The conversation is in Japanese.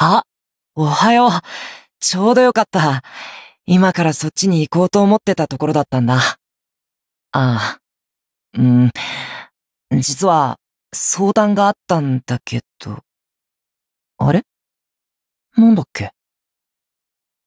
あ、おはよう。ちょうどよかった。今からそっちに行こうと思ってたところだったんだ。ああ。うん。実は、相談があったんだけど。あれなんだっけ